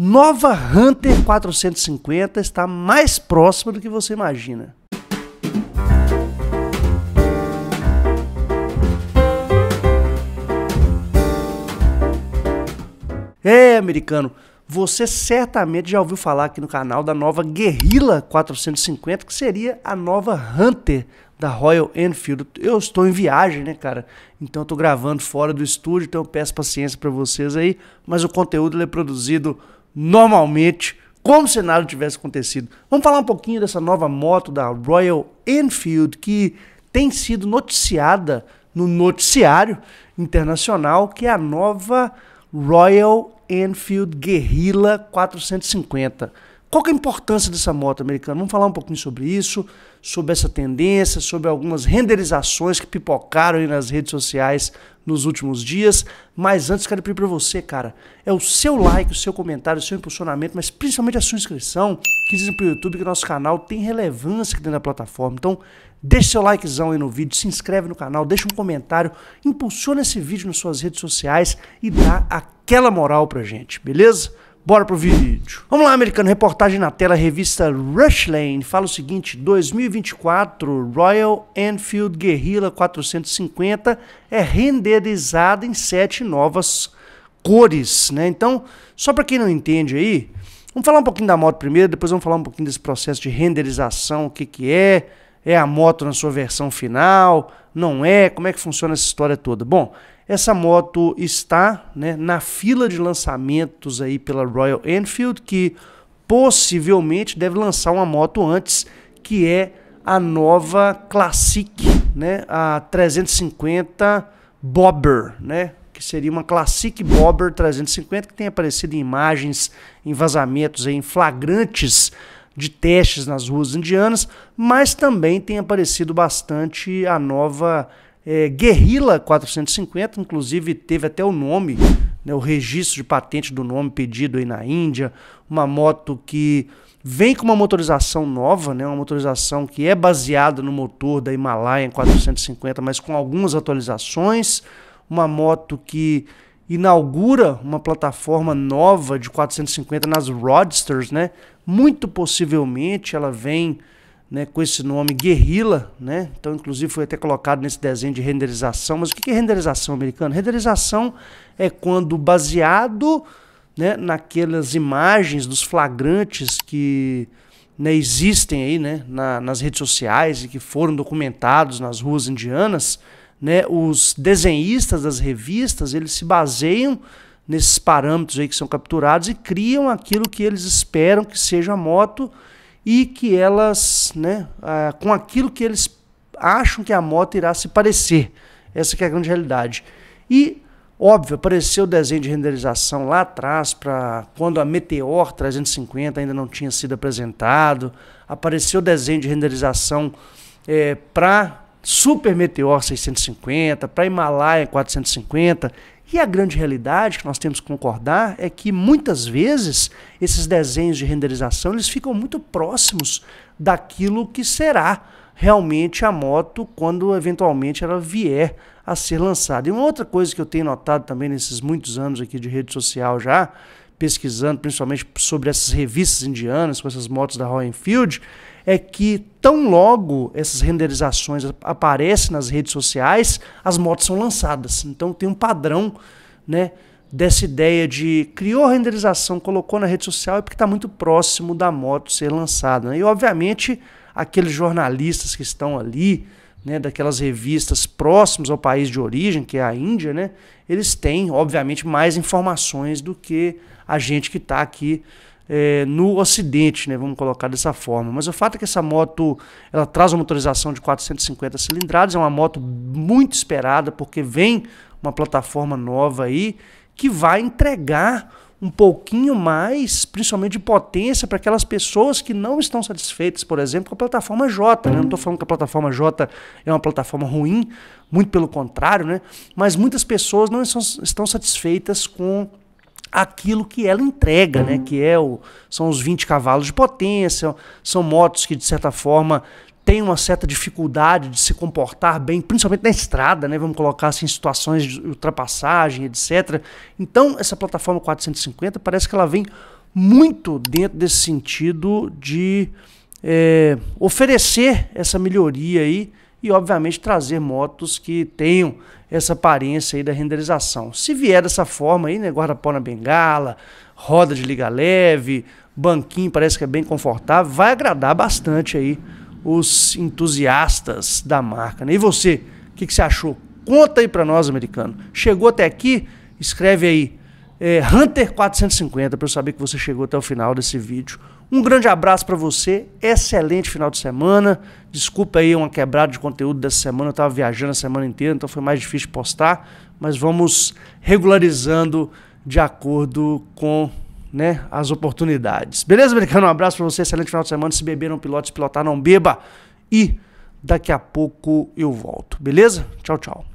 Nova Hunter 450 está mais próxima do que você imagina. É, americano, você certamente já ouviu falar aqui no canal da nova Guerrilla 450, que seria a nova Hunter da Royal Enfield. Eu estou em viagem, né, cara? Então eu tô gravando fora do estúdio, então eu peço paciência para vocês aí, mas o conteúdo é produzido normalmente, como se nada tivesse acontecido. Vamos falar um pouquinho dessa nova moto da Royal Enfield, que tem sido noticiada no noticiário internacional, que é a nova Royal Enfield Guerrilla 450. Qual é a importância dessa moto americana? Vamos falar um pouquinho sobre isso, sobre essa tendência, sobre algumas renderizações que pipocaram aí nas redes sociais nos últimos dias. Mas antes, quero pedir para você, cara, é o seu like, o seu comentário, o seu impulsionamento, mas principalmente a sua inscrição, que dizem para o YouTube que nosso canal tem relevância aqui dentro da plataforma. Então, deixe seu likezão aí no vídeo, se inscreve no canal, deixa um comentário, impulsiona esse vídeo nas suas redes sociais e dá aquela moral a gente, beleza? Bora pro vídeo. Vamos lá, americano. Reportagem na tela, revista Rushlane. Fala o seguinte: 2024 Royal Enfield Guerrilla 450 é renderizada em sete novas cores, né? Então, só para quem não entende aí, vamos falar um pouquinho da moto primeiro, depois vamos falar um pouquinho desse processo de renderização, o que que é, é a moto na sua versão final? Não é? Como é que funciona essa história toda? Bom, essa moto está né, na fila de lançamentos aí pela Royal Enfield, que possivelmente deve lançar uma moto antes, que é a nova Classic, né, a 350 Bobber, né, que seria uma Classic Bobber 350 que tem aparecido em imagens, em vazamentos, em flagrantes de testes nas ruas indianas, mas também tem aparecido bastante a nova é, Guerrilla 450, inclusive teve até o nome, né, o registro de patente do nome pedido aí na Índia, uma moto que vem com uma motorização nova, né, uma motorização que é baseada no motor da Himalaya 450, mas com algumas atualizações, uma moto que inaugura uma plataforma nova de 450 nas Roadsters, né? Muito possivelmente ela vem né, com esse nome Guerrilla, né? Então, inclusive, foi até colocado nesse desenho de renderização. Mas o que é renderização americana? Renderização é quando, baseado né, naquelas imagens dos flagrantes que né, existem aí né, na, nas redes sociais e que foram documentados nas ruas indianas, né, os desenhistas das revistas, eles se baseiam nesses parâmetros aí que são capturados e criam aquilo que eles esperam que seja a moto e que elas, né, ah, com aquilo que eles acham que a moto irá se parecer. Essa é a grande realidade. E, óbvio, apareceu o desenho de renderização lá atrás, para quando a Meteor 350 ainda não tinha sido apresentado, apareceu o desenho de renderização é, eh, para Super Meteor 650, para Himalaia 450. E a grande realidade que nós temos que concordar é que muitas vezes esses desenhos de renderização eles ficam muito próximos daquilo que será realmente a moto quando eventualmente ela vier a ser lançada. E uma outra coisa que eu tenho notado também nesses muitos anos aqui de rede social já, pesquisando principalmente sobre essas revistas indianas, com essas motos da Royal Enfield, é que tão logo essas renderizações aparecem nas redes sociais, as motos são lançadas. Então tem um padrão, né? Dessa ideia de criou a renderização, colocou na rede social, é porque está muito próximo da moto ser lançada. Né? E, obviamente, aqueles jornalistas que estão ali, né, daquelas revistas próximas ao país de origem, que é a Índia, né, eles têm, obviamente, mais informações do que a gente que está aqui é, no Ocidente, né? Vamos colocar dessa forma. Mas o fato é que essa moto ela traz uma motorização de 450 cilindradas, é uma moto muito esperada porque vem uma plataforma nova aí que vai entregar um pouquinho mais, principalmente de potência, para aquelas pessoas que não estão satisfeitas, por exemplo, com a plataforma J. Né? Não estou falando que a plataforma J é uma plataforma ruim, muito pelo contrário, né? mas muitas pessoas não estão satisfeitas com aquilo que ela entrega, né? que é o, são os 20 cavalos de potência, são motos que, de certa forma, têm uma certa dificuldade de se comportar bem, principalmente na estrada, né? vamos colocar assim, em situações de ultrapassagem, etc. Então, essa plataforma 450 parece que ela vem muito dentro desse sentido de é, oferecer essa melhoria aí e, obviamente, trazer motos que tenham essa aparência aí da renderização. Se vier dessa forma aí, né, guarda-pó na bengala, roda de liga leve, banquinho parece que é bem confortável, vai agradar bastante aí os entusiastas da marca. Né? E você, o que, que, você achou? Conta aí para nós, americano. Chegou até aqui? Escreve aí é, Hunter 450 para eu saber que você chegou até o final desse vídeo. Um grande abraço para você, excelente final de semana. Desculpa aí uma quebrada de conteúdo dessa semana, eu estava viajando a semana inteira, então foi mais difícil postar, mas vamos regularizando de acordo com né, as oportunidades. Beleza, americano? Um abraço para você, excelente final de semana. Se beber, não pilote, se pilotar, não beba. E daqui a pouco eu volto, beleza? Tchau, tchau.